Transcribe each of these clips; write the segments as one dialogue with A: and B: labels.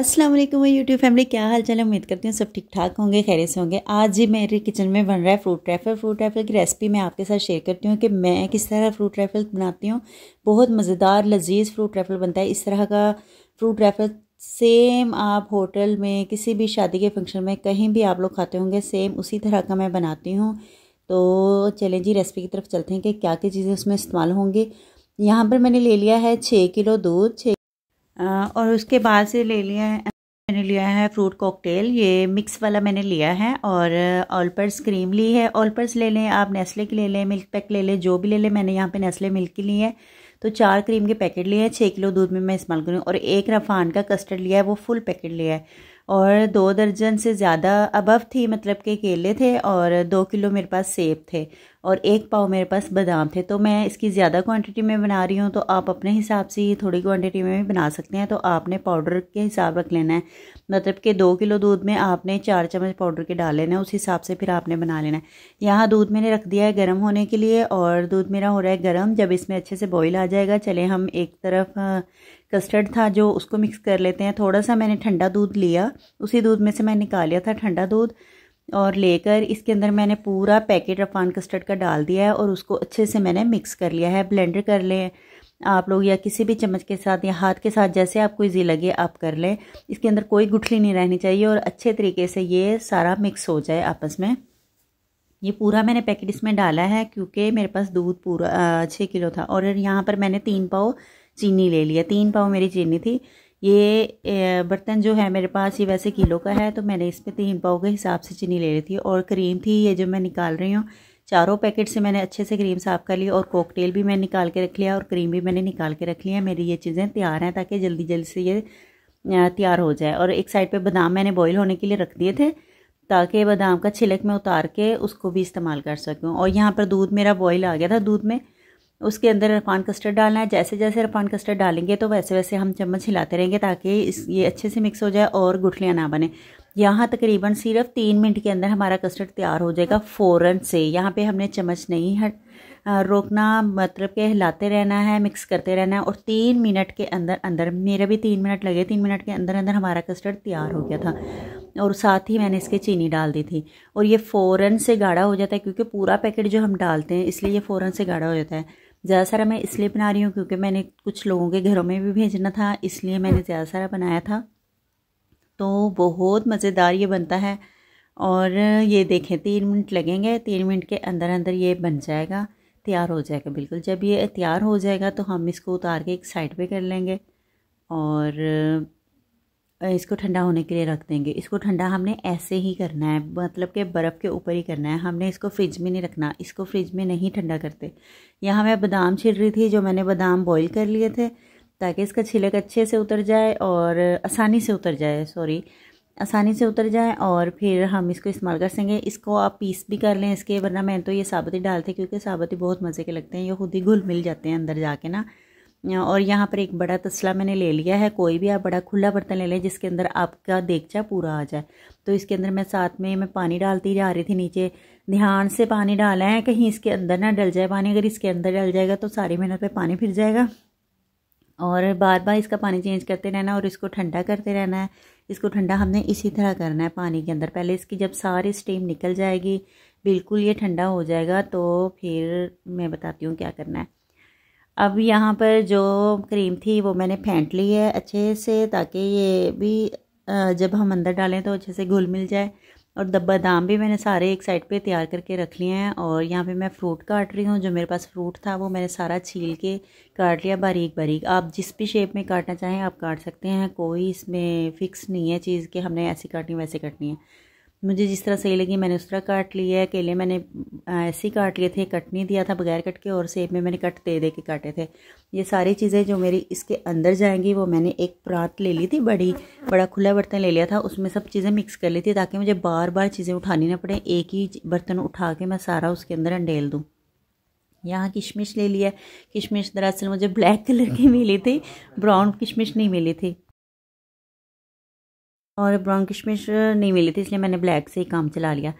A: अस्सलाम वालेकुम YouTube family क्या हाल चाल उम्मीद करती हूँ सब ठीक ठाक होंगे खैर से होंगे आज ही मेरे किचन में बन रहा है फ्रूट ट्रैफल फ्रूट ट्रैफल की रेसिपी मैं आपके साथ शेयर करती हूँ कि मैं किस तरह फ्रूट ट्रैफल बनाती हूँ बहुत मज़ेदार लजीज फ्रूट ट्रैफल बनता है इस तरह का फ्रूट ट्रैफल सेम आप होटल में किसी भी शादी के फंक्शन में कहीं भी आप लोग खाते होंगे सेम उसी तरह का मैं बनाती हूँ तो चलें जी रेसिपी की तरफ चलते हैं कि क्या क्या चीज़ें उसमें इस्तेमाल होंगी यहाँ पर मैंने ले लिया है छः किलो दूध छः और उसके बाद से ले लिया है मैंने लिया है फ्रूट कॉकटेल ये मिक्स वाला मैंने लिया है और ऑलपर्स क्रीम ली है ऑलपर्स ले लें आप नेस्ले की ले लें मिल्क पैक ले लें जो भी ले लें मैंने यहाँ पे नेस्ले मिल्क की ली है तो चार क्रीम के पैकेट लिए हैं छः किलो दूध में मैं इस्तेमाल करूँ और एक रफान का कस्टर्ड लिया है वो फुल पैकेट लिया है और दो दर्जन से ज़्यादा अबव थी मतलब के केले थे और दो किलो मेरे पास सेब थे और एक पाव मेरे पास बादाम थे तो मैं इसकी ज़्यादा क्वांटिटी में बना रही हूँ तो आप अपने हिसाब से ही थोड़ी क्वांटिटी में भी बना सकते हैं तो आपने पाउडर के हिसाब रख लेना है मतलब कि दो किलो दूध में आपने चार चम्मच पाउडर के डाल लेना है उस हिसाब से फिर आपने बना लेना है यहाँ दूध मैंने रख दिया है गर्म होने के लिए और दूध मेरा हो रहा है गर्म जब इसमें अच्छे से बॉयल आ जाएगा चले हम एक तरफ कस्टर्ड था जो उसको मिक्स कर लेते हैं थोड़ा सा मैंने ठंडा दूध लिया उसी दूध में से मैंने निकालिया था ठंडा दूध और लेकर इसके अंदर मैंने पूरा पैकेट रफान कस्टर्ड का डाल दिया है और उसको अच्छे से मैंने मिक्स कर लिया है ब्लेंडर कर लें आप लोग या किसी भी चम्मच के साथ या हाथ के साथ जैसे आपको ईजी लगे आप कर लें इसके अंदर कोई गुठली नहीं रहनी चाहिए और अच्छे तरीके से ये सारा मिक्स हो जाए आपस में ये पूरा मैंने पैकेट इसमें डाला है क्योंकि मेरे पास दूध पूरा छः किलो था और यहाँ पर मैंने तीन पाव चीनी ले लिया तीन पाव मेरी चीनी थी ये बर्तन जो है मेरे पास ये वैसे किलो का है तो मैंने इस पर तीन पाव के हिसाब से चीनी ले ली थी और क्रीम थी ये जो मैं निकाल रही हूँ चारों पैकेट से मैंने अच्छे से क्रीम साफ़ कर ली और कोकटेल भी मैंने निकाल के रख लिया और क्रीम भी मैंने निकाल के रख लिया मेरी ये चीज़ें तैयार हैं ताकि जल्दी जल्दी से ये तैयार हो जाए और एक साइड पे बादाम मैंने बॉईल होने के लिए रख दिए थे ताकि बादाम का छिलक में उतार के उसको भी इस्तेमाल कर सकूँ और यहाँ पर दूध मेरा बॉयल आ गया था दूध में उसके अंदर रफान कस्टर्ड डालना है जैसे जैसे रफान कस्टर्ड डालेंगे तो वैसे वैसे हम चम्मच हिलाते रहेंगे ताकि इस ये अच्छे से मिक्स हो जाए और गुठलियाँ ना बने यहाँ तकरीबन सिर्फ तीन मिनट के अंदर हमारा कस्टर्ड तैयार हो जाएगा फ़ौरन से यहाँ पे हमने चम्मच नहीं हट रोकना मतलब के हिलाते रहना है मिक्स करते रहना है और तीन मिनट के अंदर अंदर मेरे भी तीन मिनट लगे तीन मिनट के अंदर अंदर हमारा कस्टर्ड तैयार हो गया था और साथ ही मैंने इसके चीनी डाल दी थी और ये फ़ौरन से गाढ़ा हो जाता है क्योंकि पूरा पैकेट जो हम डालते हैं इसलिए ये फ़ौरन से गाढ़ा हो जाता है ज़्यादा सारा मैं इसलिए बना रही हूँ क्योंकि मैंने कुछ लोगों के घरों में भी भेजना था इसलिए मैंने ज़्यादा सारा बनाया था तो बहुत मज़ेदार ये बनता है और ये देखें तीन मिनट लगेंगे तीन मिनट के अंदर अंदर ये बन जाएगा तैयार हो जाएगा बिल्कुल जब ये तैयार हो जाएगा तो हम इसको उतार के एक साइड पे कर लेंगे और इसको ठंडा होने के लिए रख देंगे इसको ठंडा हमने ऐसे ही करना है मतलब कि बर्फ़ के ऊपर ही करना है हमने इसको फ्रिज में नहीं रखना इसको फ्रिज में नहीं ठंडा करते यहाँ मैं बादाम छिल रही थी जो मैंने बादाम बॉईल कर लिए थे ताकि इसका छिलक अच्छे से उतर जाए और आसानी से उतर जाए सॉरी आसानी से उतर जाए और फिर हम इसको इस्तेमाल कर सकेंगे इसको आप पीस भी कर लें इसके वरना मैं तो ये साबुत ही डालते क्योंकि साबुत ही बहुत मज़े के लगते हैं ये खुद ही घुल मिल जाते हैं अंदर जाके ना और यहाँ पर एक बड़ा तसला मैंने ले लिया है कोई भी आप बड़ा खुला बर्तन ले लें जिसके अंदर आपका देखचा पूरा आ जाए तो इसके अंदर मैं साथ में मैं पानी डालती जा रही थी नीचे ध्यान से पानी डाला है कहीं इसके अंदर ना डल जाए पानी अगर इसके अंदर डल जाएगा तो सारी मेहनत पर पानी फिर जाएगा और बार बार इसका पानी चेंज करते रहना और इसको ठंडा करते रहना है इसको ठंडा हमने इसी तरह करना है पानी के अंदर पहले इसकी जब सारी स्टीम निकल जाएगी बिल्कुल ये ठंडा हो जाएगा तो फिर मैं बताती हूँ क्या करना है अब यहाँ पर जो क्रीम थी वो मैंने फेंट ली है अच्छे से ताकि ये भी जब हम अंदर डालें तो अच्छे से घुल मिल जाए और दब भी मैंने सारे एक साइड पे तैयार करके रख लिए हैं और यहाँ पे मैं फ्रूट काट रही हूँ जो मेरे पास फ्रूट था वो मैंने सारा छील के काट लिया बारीक बारीक आप जिस भी शेप में काटना चाहें आप काट सकते हैं कोई इसमें फ़िक्स नहीं है चीज़ कि हमने ऐसी काटनी वैसे काटनी है मुझे जिस तरह सही लगी मैंने उस तरह काट लिया है केले मैंने ऐसे ही काट लिए थे कट नहीं दिया था बगैर कट के और सेब में मैंने कट दे दे के काटे थे ये सारी चीज़ें जो मेरी इसके अंदर जाएंगी वो मैंने एक परात ले ली थी बड़ी बड़ा खुला बर्तन ले लिया था उसमें सब चीज़ें मिक्स कर ली थी ताकि मुझे बार बार चीज़ें उठानी ना पड़े एक ही बर्तन उठा के मैं सारा उसके अंदर अंडेल दूँ यहाँ किशमिश ले लिया किशमिश दरअसल मुझे ब्लैक कलर की मिली थी ब्राउन किशमिश नहीं मिली थी और ब्राउन किशमिश नहीं मिली थी इसलिए मैंने ब्लैक से ही काम चला लिया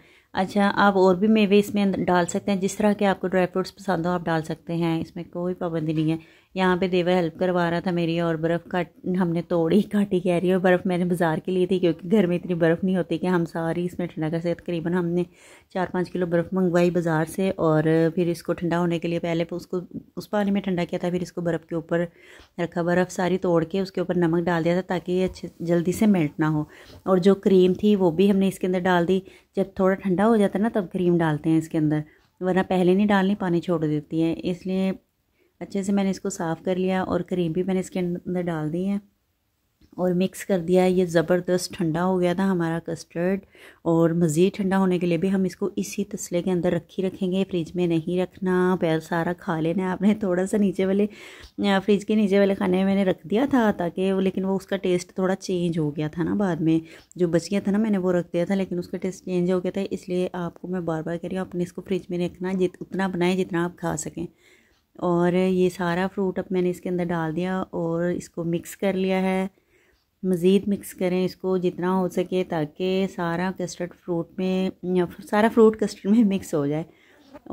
A: अच्छा आप और भी मेवे इसमें डाल सकते हैं जिस तरह के आपको ड्राई फ्रूट्स पसंद हो आप डाल सकते हैं इसमें कोई पाबंदी नहीं है यहाँ पे देवर हेल्प करवा रहा था मेरी और बर्फ़ काट हमने तोड़ी काटी कह रही है और बर्फ़ मैंने बाज़ार के लिए थी क्योंकि घर में इतनी बर्फ़ नहीं होती कि हम सारी इसमें ठंडा कर सकते तकरीबन हमने चार पाँच किलो बर्फ़ मंगवाई बाज़ार से और फिर इसको ठंडा होने के लिए पहले उसको उस पानी में ठंडा किया था फिर इसको बर्फ़ के ऊपर रखा बर्फ़ सारी तोड़ के उसके ऊपर नमक डाल दिया था ताकि ये अच्छे जल्दी से मेल्ट ना हो और जो क्रीम थी वो भी हमने इसके अंदर डाल दी जब थोड़ा ठंडा हो जाता ना तब क्रीम डालते हैं इसके अंदर वरना पहले नहीं डालनी पानी छोड़ देती है इसलिए अच्छे से मैंने इसको साफ़ कर लिया और क्रीम भी मैंने इसके अंदर डाल दी है और मिक्स कर दिया ये ज़बरदस्त ठंडा हो गया था हमारा कस्टर्ड और मज़ीद ठंडा होने के लिए भी हम इसको इसी तसले के अंदर रखी रखेंगे फ्रिज में नहीं रखना पैर सारा खा लेना आपने थोड़ा सा नीचे वाले फ्रिज के नीचे वाले खाने में मैंने रख दिया था ताकि वो लेकिन वो उसका टेस्ट थोड़ा चेंज हो गया था ना बाद में जो बच गया था ना मैंने वो रख दिया था लेकिन उसका टेस्ट चेंज हो गया था इसलिए आपको मैं बार बार कह रही हूँ अपने इसको फ्रिज में रखना जित उतना बनाएं जितना आप खा सकें और ये सारा फ्रूट अब मैंने इसके अंदर डाल दिया और इसको मिक्स कर लिया है मज़ीद मिक्स करें इसको जितना हो सके ताकि सारा कस्टर्ड फ्रूट में सारा फ्रूट कस्टर्ड में मिक्स हो जाए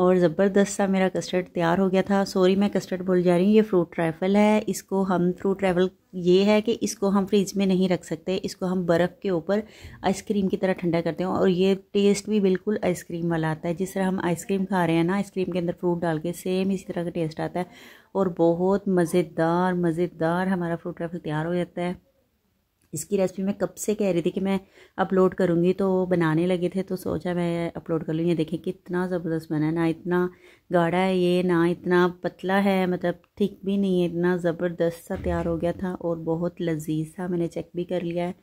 A: और ज़बरदस्त सा मेरा कस्टर्ड तैयार हो गया था सॉरी मैं कस्टर्ड भूल जा रही हूँ ये फ्रूट ट्रैफल है इसको हम फ्रूट ट्रैफल ये है कि इसको हम फ्रिज में नहीं रख सकते इसको हम बर्फ़ के ऊपर आइसक्रीम की तरह ठंडा करते हैं और ये टेस्ट भी बिल्कुल आइसक्रीम वाला आता है जिस तरह हम आइसक्रीम खा रहे हैं ना आइसक्रीम के अंदर फ्रूट डाल के सेम इसी तरह का टेस्ट आता है और बहुत मज़ेदार मज़ेदार हमारा फ्रूट ट्रैफल तैयार हो जाता है इसकी रेसिपी मैं कब से कह रही थी कि मैं अपलोड करूँगी तो बनाने लगे थे तो सोचा मैं अपलोड कर लूँ ये देखें कितना ज़बरदस्त बना है ना इतना गाढ़ा है ये ना इतना पतला है मतलब थिक भी नहीं है इतना ज़बरदस्त सा तैयार हो गया था और बहुत लजीज था मैंने चेक भी कर लिया है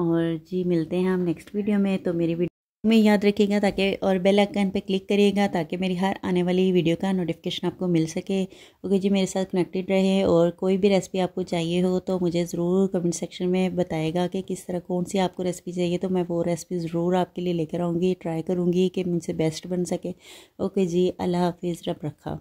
A: और जी मिलते हैं हम नेक्स्ट वीडियो में तो मेरी वीडियो में याद रखिएगा ताकि और बेल आइकन पे क्लिक करिएगा ताकि मेरी हर आने वाली वीडियो का नोटिफिकेशन आपको मिल सके ओके जी मेरे साथ कनेक्टेड रहे और कोई भी रेसिपी आपको चाहिए हो तो मुझे ज़रूर कमेंट सेक्शन में बताएगा कि किस तरह कौन सी आपको रेसिपी चाहिए तो मैं वो रेसिपी ज़रूर आपके लिए लेकर आऊँगी ट्राई करूँगी कि मुझसे बेस्ट बन सके ओके जी अल्लाह हाफिज़ रब रखा